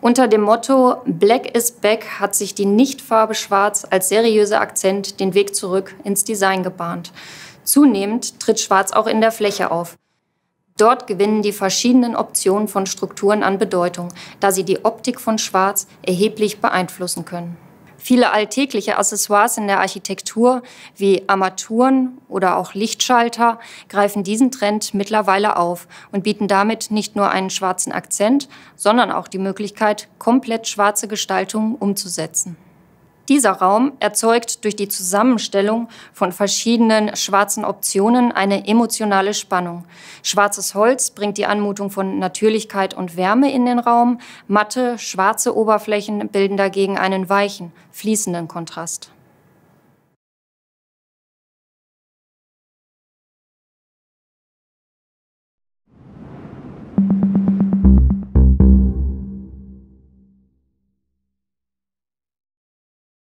Unter dem Motto Black is Back hat sich die Nichtfarbe Schwarz als seriöser Akzent den Weg zurück ins Design gebahnt. Zunehmend tritt Schwarz auch in der Fläche auf. Dort gewinnen die verschiedenen Optionen von Strukturen an Bedeutung, da sie die Optik von Schwarz erheblich beeinflussen können. Viele alltägliche Accessoires in der Architektur wie Armaturen oder auch Lichtschalter greifen diesen Trend mittlerweile auf und bieten damit nicht nur einen schwarzen Akzent, sondern auch die Möglichkeit, komplett schwarze Gestaltungen umzusetzen. Dieser Raum erzeugt durch die Zusammenstellung von verschiedenen schwarzen Optionen eine emotionale Spannung. Schwarzes Holz bringt die Anmutung von Natürlichkeit und Wärme in den Raum, matte, schwarze Oberflächen bilden dagegen einen weichen, fließenden Kontrast.